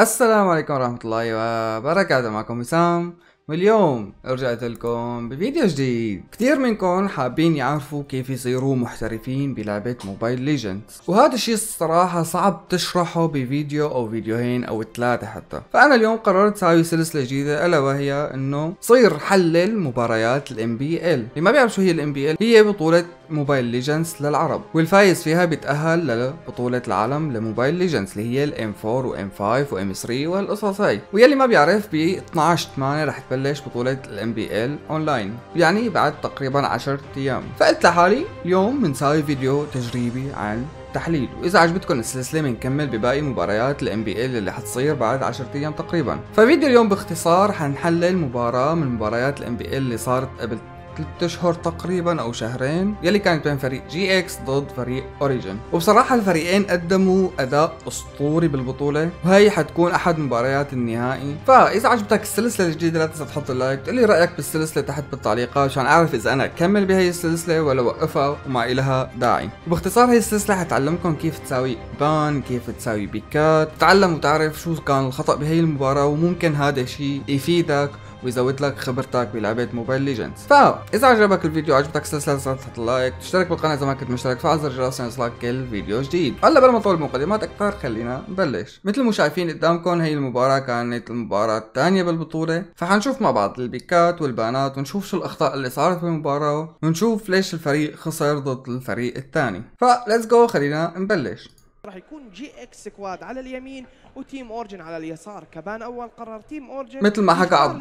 السلام عليكم ورحمة الله وبركاته معكم وسام واليوم رجعت لكم بفيديو جديد كثير منكم حابين يعرفوا كيف يصيروا محترفين بلعبة موبايل ليجندز وهذا الشيء الصراحة صعب تشرحه بفيديو او فيديوهين او ثلاثة حتى فانا اليوم قررت ساوي سلسلة جديدة الا وهي انه صير حلل مباريات الام بي ال اللي ما بيعرف شو هي الام بي ال هي بطولة موبايل ليجنز للعرب والفايز فيها بيتأهل لبطولة العالم لموبايل ليجنز اللي هي الام 4 وام 5 وام 3 وهالقصص هاي ويلي ما بيعرف ب 12 8 رح تبلش بطولة الام بي ال اونلاين يعني بعد تقريبا 10 ايام فقلت لحالي اليوم بنساوي فيديو تجريبي عن تحليل واذا عجبتكم السلسله بنكمل بباقي مباريات الام بي ال اللي حتصير بعد 10 ايام تقريبا ففيديو اليوم باختصار حنحلل مباراه من مباريات الام بي ال اللي صارت قبل 3 اشهر تقريبا او شهرين يلي كانت بين فريق جي اكس ضد فريق اوريجن وبصراحه الفريقين قدموا اداء اسطوري بالبطوله وهي حتكون احد مباريات النهائي فاذا عجبتك السلسله الجديده لا تنسى تحط اللايك تقول لي رايك بالسلسله تحت بالتعليقات عشان اعرف اذا انا اكمل بهي السلسله ولا اوقفها وما الها داعي وباختصار هي السلسله حتعلمكم كيف تساوي بان كيف تساوي بيكات تتعلم وتعرف شو كان الخطا بهي المباراه وممكن هذا الشيء يفيدك ويزود لك خبرتك بلعبه موبايل ليجندز فاذا عجبك الفيديو عجبتك السلسله تحط لايك تشترك بالقناه اذا ما كنت مشترك فعل زر الجرس ليصلك كل فيديو جديد هلا بلا ما اطول المقدمات اكثر خلينا نبلش مثل ما شايفين قدامكم هي المباراه كانت المباراه الثانيه بالبطوله فحنشوف مع بعض البيكات والبانات ونشوف شو الاخطاء اللي صارت بالمباراه ونشوف ليش الفريق خسر ضد الفريق الثاني فليتس جو خلينا نبلش راح يكون جي اكس سكواد على اليمين وتيم اورجن على اليسار كبان اول قرار تيم اورجن مثل ما حكى عب...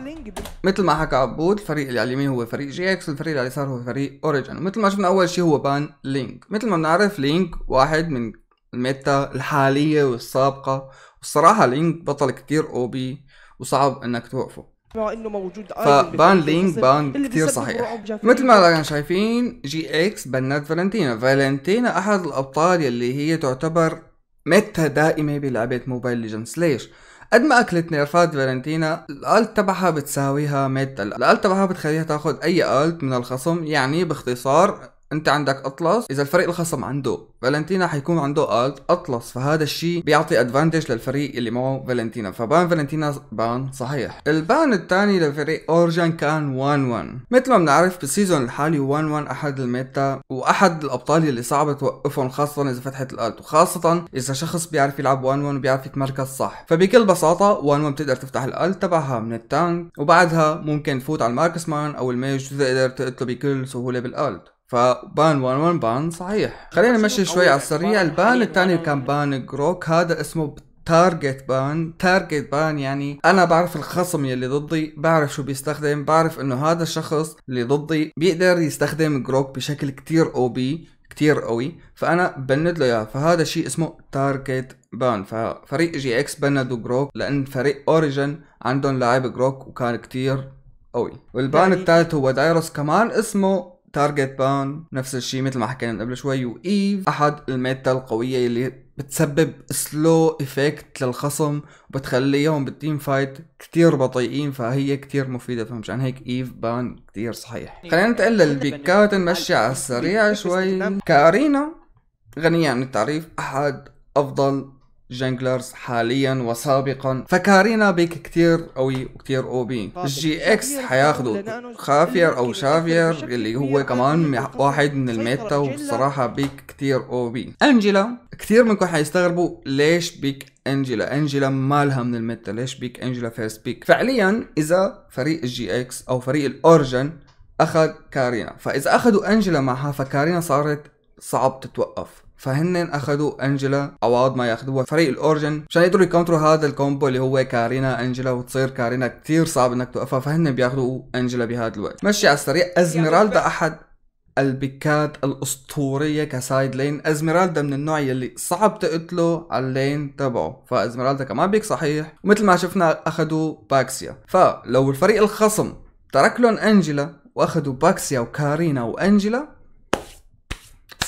مثل ما حكى عبود الفريق اللي على اليمين هو فريق جي اكس والفريق اللي على اليسار هو فريق اورجن ومثل ما شفنا اول شيء هو بان لينك مثل ما بنعرف لينك واحد من الميتا الحالية والسابقة والصراحة لينك بطل كتير او بي وصعب انك توقفه بما انه موجود فبان لينك بان كثير صحيح مثل ما رانا شايفين جي اكس بنت فالنتينا فالنتينا احد الابطال يلي هي تعتبر ميتا دائمه بلعبه موبايل ليجندز ليش قد ما اكلت نيرفات فالنتينا الالت تبعها بتساويها ميتا الالت تبعها بتخليها تاخذ اي الت من الخصم يعني باختصار انت عندك اطلس اذا الفريق الخصم عنده فالنتينا حيكون عنده الت اطلس فهذا الشيء بيعطي ادفانتج للفريق اللي معه فالنتينا فبان فالنتينا بان صحيح البان الثاني لفريق اورجان كان 1 1 مثل ما بنعرف بالسيزون الحالي 1 1 احد الميتا واحد الابطال اللي صعب توقفهم خاصه اذا فتحت الالت وخاصه اذا شخص بيعرف يلعب 1 1 وبيعرف يتمركز صح فبكل بساطه 1 1 بتقدر تفتح الالت تبعها من التانك وبعدها ممكن تفوت على الماركسمان او الميج تقدر تقتله بكل سهوله بالالت فبان 1 1 بان صحيح خلينا نمشي شوي على السريع البان الثاني كان بان جروك هذا اسمه تارجت بان تارجت بان يعني انا بعرف الخصم يلي ضدي بعرف شو بيستخدم بعرف انه هذا الشخص اللي ضدي بيقدر يستخدم جروك بشكل كتير او بي كتير قوي فانا بند له اياه فهذا الشيء اسمه تارجت بان ففريق جي اكس بندوا جروك لان فريق اوريجن عندهم لاعب جروك وكان كتير قوي والبان يعني الثالث هو دايروس كمان اسمه تارجت بان نفس الشيء مثل ما حكينا قبل شوي وايف احد الميتا القويه اللي بتسبب سلو افكت للخصم وبتخليهم بالتيم فايت كتير بطيئين فهي كتير مفيده فمشان هيك ايف بان كتير صحيح إيه. خلينا ننتقل للبيكات نمشي على السريع شوي كارينا غنيه عن التعريف احد افضل جنجلرز حاليا وسابقا فكارينا بيك كتير قوي وكتير او بي الجي اكس حياخده خافير او شافير اللي هو كمان واحد من الميتا وبصراحة بيك كتير او بي انجيلا كتير منكم حيستغربوا ليش بيك انجيلا انجيلا مالها من الميتا ليش بيك انجيلا فيرست بيك فعليا اذا فريق الجي اكس او فريق الاورجن اخذ كارينا فاذا اخذوا انجيلا معها فكارينا صارت صعب تتوقف فهن اخذوا انجلا عوض ما ياخذوها فريق الاورجن مشان يقدروا يكونتروا هذا الكومبو اللي هو كارينا انجلا وتصير كارينا كثير صعب انك توقفها فهن بياخذوا انجلا بهذا الوقت مشي على السريع ازميرالدا احد البيكات الاسطوريه كسايد لين ازميرالدا من النوع يلي صعب تقتله على اللين تبعه فازميرالدا كمان بيك صحيح ومثل ما شفنا اخذوا باكسيا فلو الفريق الخصم ترك لهم انجلا واخذوا باكسيا وكارينا وانجلا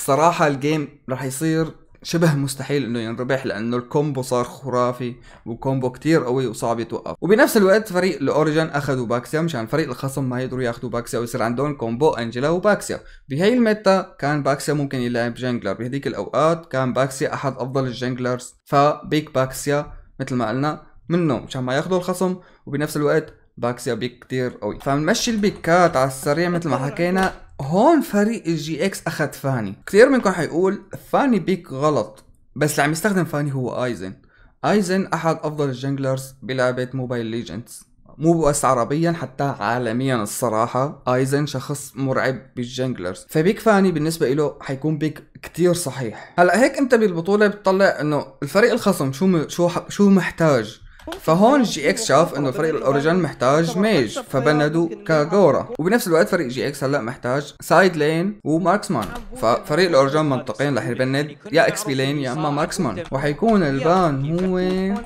الصراحه الجيم راح يصير شبه مستحيل انه ينربح لانه الكومبو صار خرافي وكومبو كتير قوي وصعب يتوقف وبنفس الوقت فريق الاوريجن اخذوا باكسيا مشان فريق الخصم ما يقدروا ياخذوا باكسيا ويصير عندهم كومبو انجلا وباكسيا بهي الميتا كان باكسيا ممكن يلعب جنجلر بهذيك الاوقات كان باكسيا احد افضل الجنجلرز فبيك باكسيا مثل ما قلنا منه مشان ما ياخذوا الخصم وبنفس الوقت باكسيا بيك كتير قوي فمنمشي البيكات على السريع مثل ما حكينا هون فريق الجي اكس اخذ فاني كثير منكم حيقول فاني بيك غلط بس اللي عم يستخدم فاني هو ايزن ايزن احد افضل الجنجلرز بلعبه موبايل ليجندز مو بس عربيا حتى عالميا الصراحة ايزن شخص مرعب بالجنجلرز فبيك فاني بالنسبة له حيكون بيك كتير صحيح هلا هيك انت بالبطولة بتطلع انه الفريق الخصم شو م... شو ح... شو محتاج فهون جي اكس شاف انه فريق الاوريجن محتاج ميج فبندوا كاغورا وبنفس الوقت فريق جي اكس هلا محتاج سايد لين مان ففريق الاوريجن منطقيا رح يبند يا اكس بي لين يا اما مان وحيكون البان هو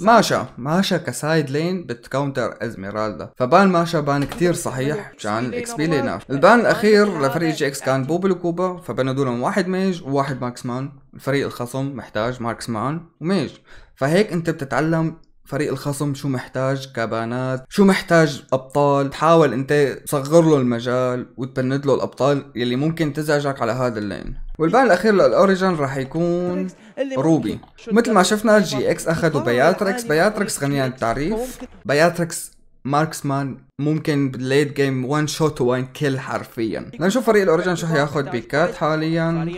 ماشا ماشا كسايد لين بتكونتر ازميرالدا فبان ماشا بان كتير صحيح مشان الاكس بي لينر البان الاخير لفريق جي اكس كان بوبل وكوبا فبندوا لهم واحد ميج وواحد ماكسمان الفريق الخصم محتاج مان وميج فهيك انت بتتعلم فريق الخصم شو محتاج كبانات شو محتاج ابطال تحاول انت تصغر له المجال وتبند له الابطال يلي ممكن تزعجك على هذا اللين والبان الاخير للاوريجن راح يكون روبي مثل ما شفنا جي اكس اخذوا بياتريكس بياتريكس غني عن التعريف بياتريكس ماركسمان ممكن بالليد جيم وان شوت وان كيل حرفيا لنشوف فريق الاوريجن شو حياخذ بيكات حاليا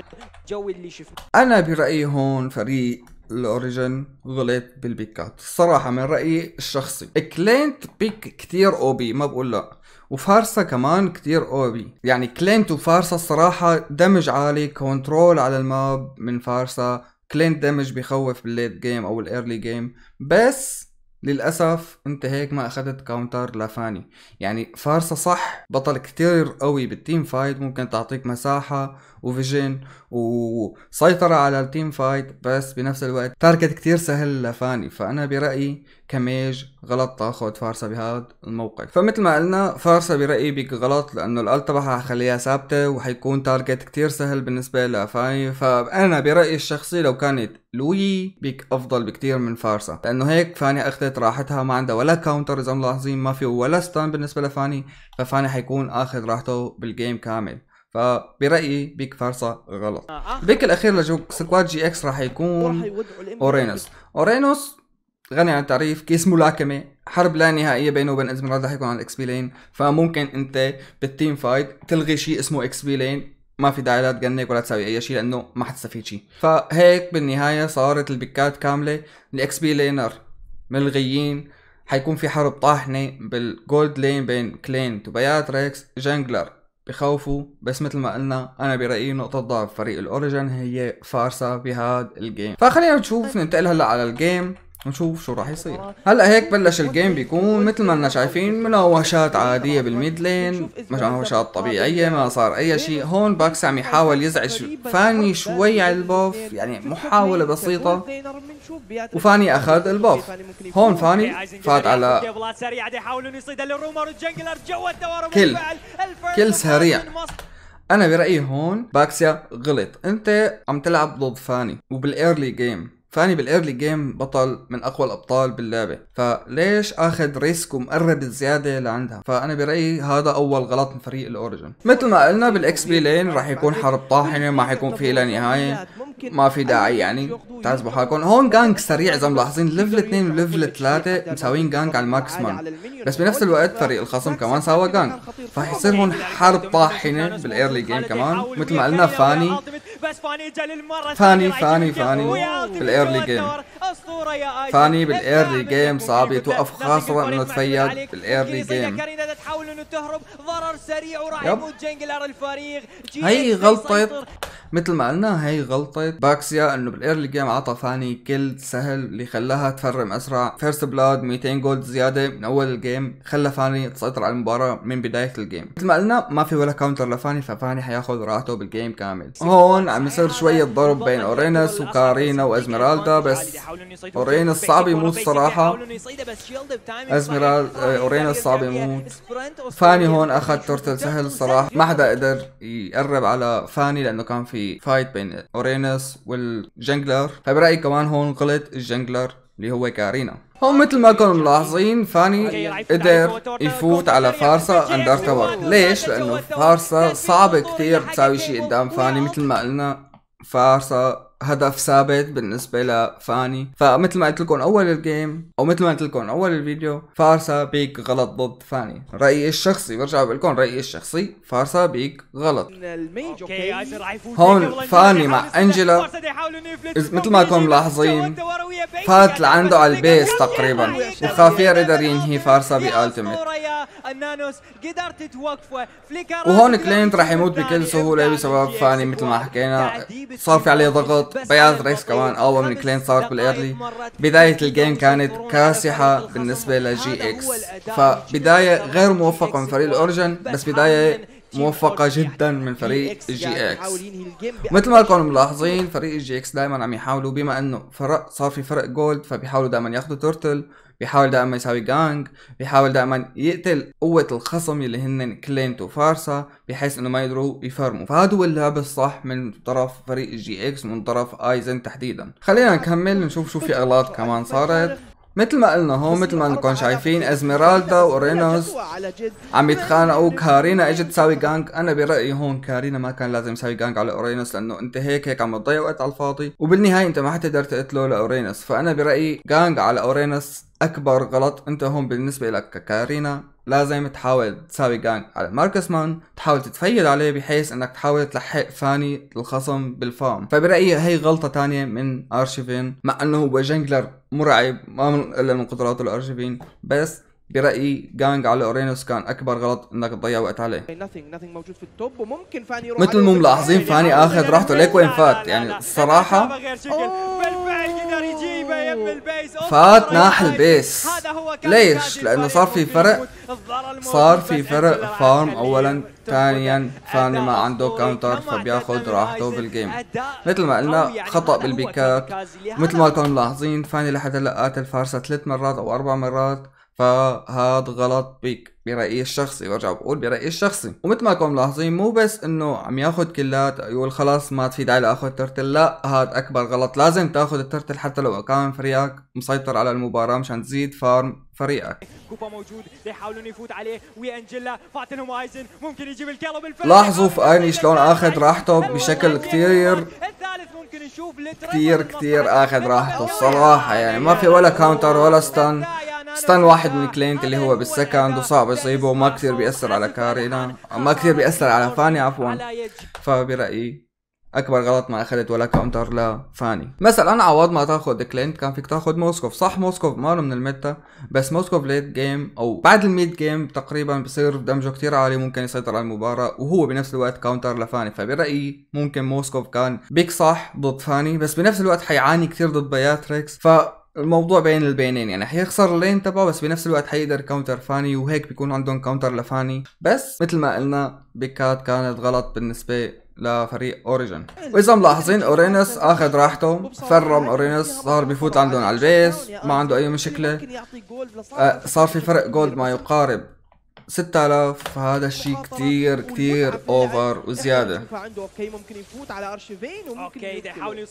انا برايي هون فريق الاوريجن غلط بالبيكات الصراحة من رأيي الشخصي كلينت بيك كتير او بي ما بقول لا وفارسة كمان كتير او بي يعني كلينت وفارسة الصراحة دمج عالي كنترول على الماب من فارسا كلينت دمج بخوف بالليت جيم او الايرلي جيم بس للأسف انت هيك ما اخذت كاونتر لفاني يعني فارسة صح بطل كتير قوي بالتيم فايت ممكن تعطيك مساحة وفيجن وسيطرة على التيم فايت بس بنفس الوقت تاركت كتير سهل لفاني فأنا برأيي كميج غلط تاخذ فارسا بهذا الموقف فمثل ما قلنا فارسا برايي بيك غلط لانه الالت تبعها حخليها ثابته وحيكون تارجت كتير سهل بالنسبه لفاي فانا برايي الشخصي لو كانت لوي بيك افضل بكتير من فارسا لانه هيك فاني اخذت راحتها ما عندها ولا كاونتر اذا ملاحظين ما في ولا ستان بالنسبه لفاني ففاني حيكون اخذ راحته بالجيم كامل فبرايي بيك فارسا غلط آه، بيك الاخير لجوك سكواد جي اكس راح يكون اورينوس اورينوس غني عن التعريف كيس ملاكمة حرب لا نهائية بينه وبين ازمراد رح يكون على الاكس بي لين فممكن انت بالتيم فايت تلغي شيء اسمه اكس بي لين ما في داعي لا تقنك ولا تساوي اي شيء لانه ما حتستفيد شيء فهيك بالنهايه صارت البكات كامله الاكس بي لينر ملغيين حيكون في حرب طاحنه بالجولد لين بين كلين وبيات ريكس جانجلر بخوفوا بس مثل ما قلنا انا برايي نقطه ضعف فريق الاوريجن هي فارسه بهذا الجيم فخلينا نشوف ننتقل هلا على الجيم نشوف شو راح يصير هلا هيك بلش الجيم بيكون مثل ما انا شايفين مناوشات عاديه بالميد لين مناوشات طبيعيه ما صار اي شيء هون باكس عم يحاول يزعج فاني شوي على البوف يعني محاوله بسيطه وفاني اخذ البوف هون فاني فات على كل كل سريع انا برايي هون باكسيا غلط انت عم تلعب ضد فاني وبالايرلي جيم فاني بالايرلي جيم بطل من اقوى الابطال باللعبه فليش اخذ ريسك ومقرب زياده لعندها فانا برايي هذا اول غلط من فريق الاوريجن مثل ما قلنا بالاكس بي لين راح يكون حرب طاحنه ما حيكون في لا نهايه ما في داعي يعني تعذبوا حالكم هون جانك سريع اذا ملاحظين ليفل 2 وليفل 3 مساويين جانك على الماكس مان بس بنفس الوقت فريق الخصم كمان ساوى جانك فحيصير هون حرب طاحنه بالايرلي جيم كمان مثل ما قلنا فاني بس فاني جا للمره فاني فاني فاني بالايرلي جيم اسطوره يا ايزاك فاني بالايرلي جيم نعم، نعم، صعب نعم، يتوقف خاصه انه تفيد بالايرلي جيم تحاول انه تهرب ضرر سريع وراح يموت جنجلر الفريق هي غلطه مثل ما قلنا هي غلطة باكسيا انه بالايرلي جيم عطى فاني كل سهل اللي خلاها تفرم اسرع فيرست بلاد 200 جولد زيادة من اول الجيم خلى فاني تسيطر على المباراة من بداية الجيم مثل ما قلنا ما في ولا كاونتر لفاني ففاني حياخذ راحته بالجيم كامل هون عم يصير شوية ضرب بين اورينس وكارينا وازميرالدا بس اورينس صعب يموت صراحة ازميرال آه، اورينس صعب يموت فاني هون اخذ تورتل سهل صراحة ما حدا قدر يقرب على فاني لانه كان في في فايت بين اورينس والجنجلر فبرايي كمان هون غلط الجنجلر اللي هو كارينا هم مثل ما كانوا ملاحظين فاني قدر يفوت على فارسا اندر تاور ليش لانه فارسا صعب كتير تساوي شيء قدام فاني مثل ما قلنا فارسا هدف ثابت بالنسبة لفاني فمثل ما قلت لكم أول الجيم أو مثل ما قلت لكم أول الفيديو فارسا بيك غلط ضد فاني رأيي الشخصي برجع بقول لكم رأيي الشخصي فارسا بيك غلط هون فاني مع أنجلا مثل ما كنتم ملاحظين فات لعنده على البيس تقريبا وخافير قدر ينهي فارسا بألتيميت وهون كلينت رح يموت بكل سهولة بسبب فاني مثل ما حكينا صار في عليه ضغط بالضبط بياض ريس كمان اول من كلين صارت بالايرلي بداية الجيم كانت كاسحة بالنسبة لجي اكس فبداية غير موفقة من فريق الاورجن بس بداية موفقه جدا يعني من فريق جي اكس يعني مثل ما راكم ملاحظين فريق جي اكس دائما عم يحاولوا بما انه فرق صار في فرق جولد فبيحاولوا دائما ياخذوا تورتل بيحاول دائما يساوي جانج بيحاول دائما يقتل قوة الخصم اللي هن كلينت وفارسا بحيث انه ما يقدروا يفرموا فهذا هو اللعب الصح من طرف فريق جي اكس ومن طرف ايزن تحديدا خلينا نكمل نشوف شو في اغلاط كمان صارت مثل ما قلنا هون مثل ما انكم شايفين ازميرالدا ورينوس عم يتخانقوا كارينا اجت تساوي جانج انا برايي هون كارينا ما كان لازم يساوي جانج على اورينوس لانه انت هيك هيك عم تضيع وقت على الفاضي وبالنهايه انت ما حتقدر تقتله لاورينوس فانا برايي جانج على اورينوس اكبر غلط انت هون بالنسبه لك ككارينا لازم تحاول تساوي جانج على ماركس مان تحاول تتفيد عليه بحيث انك تحاول تلحق فاني الخصم بالفام فبرأيي هي غلطة تانية من ارشيفين مع انه هو جنجلر مرعب ما من الا من قدراته الارشيفين بس برايي جانج على اورينوس كان اكبر غلط انك تضيع وقت عليه مثل ما ملاحظين فاني اخذ راحته ليك وين فات يعني الصراحه فات ناح البيس ليش؟ لانه صار في فرق صار في فرق فارم اولا ثانيا فاني ما عنده كاونتر فبياخذ راحته بالجيم مثل ما قلنا خطا بالبيكات مثل ما كنتم ملاحظين فاني لحد هلا قاتل فارسه ثلاث مرات او اربع مرات فهذا غلط بيك برأيي الشخصي برجع بقول برأيي الشخصي ومثل ما كنتم ملاحظين مو بس انه عم ياخذ كلات يقول خلاص ما في داعي لاخذ ترتل لا هذا اكبر غلط لازم تاخذ الترتل حتى لو كان فريقك مسيطر على المباراة مشان تزيد فارم فريقك كوبا موجود بيحاولون يفوت عليه ويا انجيلا فاتنهم ايزن ممكن يجيب الكلب الفريق لاحظوا فاني شلون اخذ راحته بشكل كثير كثير كثير اخذ راحته الصراحه يعني ما في ولا كاونتر ولا ستان ستان واحد من كلينت اللي هو بالسكند وصعب يصيبه وما كثير بيأثر على كارينا نعم. ما كثير بيأثر على فاني عفوا فبرأيي اكبر غلط ما اخذت ولا كاونتر لفاني مثلا عوض ما تاخذ كلينت كان فيك تاخذ موسكوف صح موسكوف ماله من الميتا بس موسكوف ليت جيم او بعد الميد جيم تقريبا بصير دمجه كتير عالي ممكن يسيطر على المباراه وهو بنفس الوقت كاونتر لفاني فبرايي ممكن موسكوف كان بيك صح ضد فاني بس بنفس الوقت حيعاني كتير ضد بياتريكس ف الموضوع بين البينين يعني حيخسر اللين تبعه بس بنفس الوقت حيقدر كاونتر فاني وهيك بيكون عندهم كاونتر لفاني بس مثل ما قلنا بيكات كانت غلط بالنسبة لفريق اوريجن واذا ملاحظين اورينس اخذ راحته فرم اورينس صار بفوت عندهم على البيس ما عنده اي مشكله آه، صار في فرق جولد ما يقارب 6000 هذا الشيء كثير كثير اوفر وزياده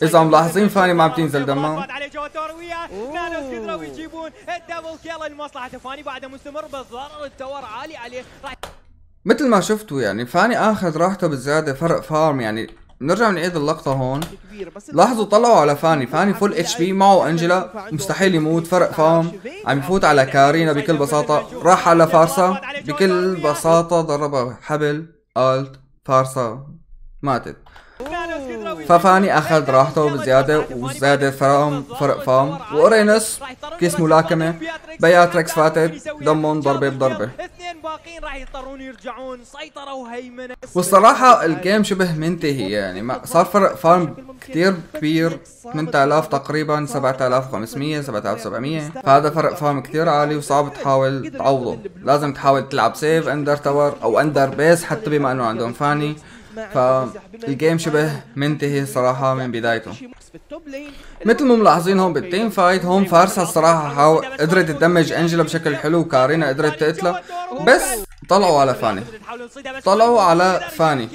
اذا ملاحظين فاني ما عم تنزل مثل ما شفتوا يعني فاني اخذ راحته بزياده فرق فارم يعني نرجع نعيد اللقطة هون لاحظوا طلعوا على فاني فاني فول اتش بي معه انجلا مستحيل يموت فرق فام عم يفوت على كارينا بكل بساطة راح على فارسا بكل بساطة ضربها حبل الت فارسا ماتت ففاني أخذ راحته بزيادة وزاد الفرق فرق فام وأورينوس كيس ملاكمة بياتريكس فاتت دمهم ضربة بضربة اثنين راح يضطرون يرجعون سيطرة وهيمنة والصراحة الجيم شبه منتهي يعني صار فرق فام كتير كبير 8000 تقريبا 7500 7700 فهذا فرق فام كتير عالي وصعب تحاول تعوضه لازم تحاول تلعب سيف اندر تاور او اندر بيس حتى بما انه عندهم فاني فالجيم شبه منتهي صراحة من بدايته مثل ما ملاحظين هون بالتيم فايت هون فارسة الصراحة حاول قدرت تدمج انجلا بشكل حلو وكارينا قدرت تقتلها بس طلعوا على فاني طلعوا على فاني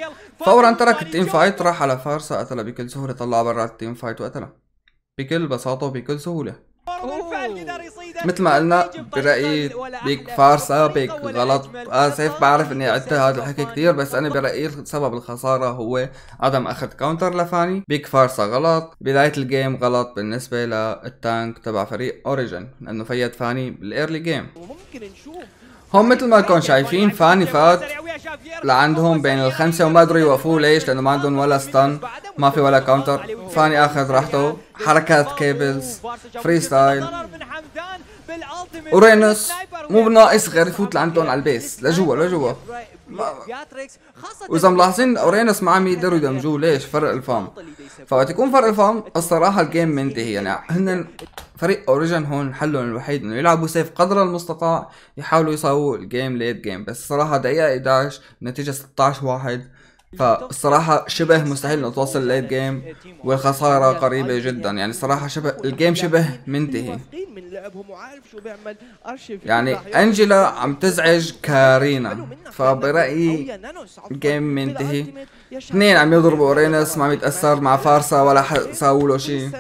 فورا ترك التيم فايت راح على فارسا قتلها بكل سهولة طلع برا التيم فايت وقتلها بكل بساطة وبكل سهولة مثل ما قلنا برأيي بيك فارسة بيك غلط آسف بعرف إني عدت هذا الحكي كثير بس أنا برأيي سبب الخسارة هو عدم أخذ كاونتر لفاني بيك فارسة غلط بداية الجيم غلط بالنسبة للتانك تبع فريق أوريجن لأنه فيت فاني بالإيرلي جيم وممكن نشوف هم مثل ما كنتم شايفين فاني فات لعندهم بين الخمسة وما قدروا يوقفوه ليش لأنه ما عندهم ولا ستان ما في ولا كاونتر فاني أخذ راحته حركات كيبلز فري ستايل ورينوس مو ناقص غير يفوت لعندهم على البيس لجوا لجوا واذا ملاحظين اورينس ما عم يقدروا يدمجوه ليش فرق الفام فوقت يكون فرق الفام الصراحه الجيم منتهي يعني هن فريق اوريجن هون حلهم الوحيد انه يلعبوا سيف قدر المستطاع يحاولوا يساووا الجيم ليت جيم بس الصراحه دقيقه 11 نتيجه 16 واحد فالصراحة شبه مستحيل نتواصل ليت جيم والخسارة قريبة جدا يعني الصراحة شبه الجيم شبه منتهي يعني انجلا عم تزعج كارينا فبرأيي الجيم منتهي اثنين عم يضربوا اورينس ما عم يتأثر مع فارسا ولا ساووا له شيء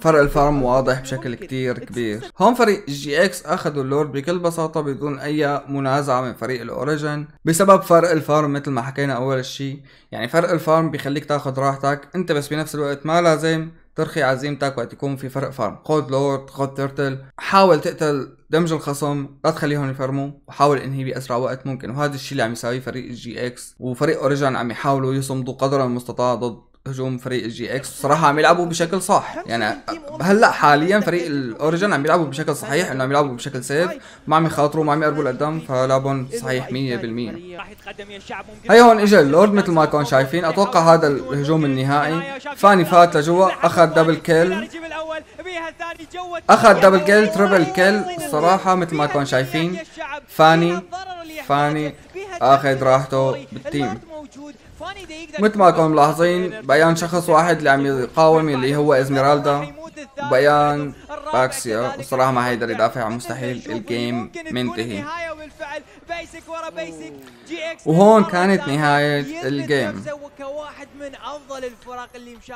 فرق الفارم واضح بشكل كتير كبير هون فريق جي اكس اخذوا اللورد بكل بساطة بدون اي منازعة من فريق الاوريجن بسبب فرق الفارم مثل ما حكينا اول شيء يعني فرق الفارم بيخليك تاخد راحتك انت بس بنفس الوقت ما لازم ترخي عزيمتك وقت يكون في فرق فارم خذ لورد خذ ترتل حاول تقتل دمج الخصم لا تخليهم يفرموا وحاول انهي باسرع وقت ممكن وهذا الشيء اللي عم يساويه فريق الجي اكس وفريق اوريجن عم يحاولوا يصمدوا قدر المستطاع ضد هجوم فريق الجي اكس صراحه عم يلعبوا بشكل صح يعني هلا حاليا فريق الاوريجن عم يلعبوا بشكل صحيح انه عم يلعبوا بشكل سيف ما عم يخاطروا ما عم يقربوا لقدام فلعبهم صحيح 100% هي هون اجى اللورد مثل ما كون شايفين اتوقع هذا الهجوم النهائي فاني فات لجوا اخذ دبل كيل اخذ دبل كيل تربل كيل الصراحه مثل ما كون شايفين فاني فاني اخذ راحته بالتيم مثل ما كنتم ملاحظين بيان شخص واحد اللي عم يقاوم اللي هو ازميرالدا وبيان باكسيا والصراحه ما حيقدر يدافع مستحيل الجيم منتهي وهون كانت نهاية الجيم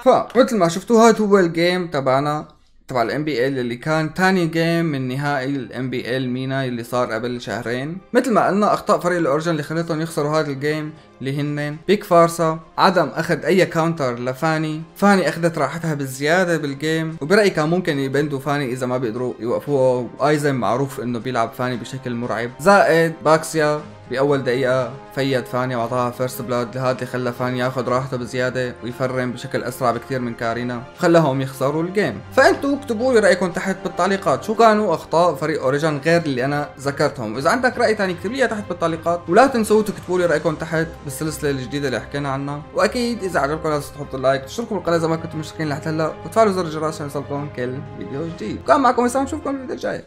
فمثل ما شفتوا هاد هو الجيم تبعنا تبع الام بي ال اللي كان تاني جيم من نهائي الام بي ال مينا اللي صار قبل شهرين مثل ما قلنا اخطاء فريق الاورجن اللي خلتهم يخسروا هذا الجيم اللي هن بيك فارسا عدم اخذ اي كاونتر لفاني فاني اخذت راحتها بالزياده بالجيم وبرايي كان ممكن يبندوا فاني اذا ما بيقدروا يوقفوها وايزن معروف انه بيلعب فاني بشكل مرعب زائد باكسيا باول دقيقه فيد فاني واعطاها فيرست بلاد لهذا اللي خلى فاني ياخذ راحته بزياده ويفرم بشكل اسرع بكثير من كارينا وخلاهم يخسروا الجيم فانتوا اكتبوا لي رايكم تحت بالتعليقات شو كانوا اخطاء فريق اوريجن غير اللي انا ذكرتهم اذا عندك راي ثاني اكتب لي تحت بالتعليقات ولا تنسوا تكتبوا لي رايكم تحت بالسلسله الجديده اللي حكينا عنها واكيد اذا عجبكم لازم تحطوا لايك تشتركوا بالقناه اذا ما كنتم مشتركين لحتى هلا وتفعلوا زر الجرس عشان يوصلكم كل فيديو جديد كان معكم اسلام نشوفكم بالفيديو الجاي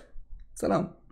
سلام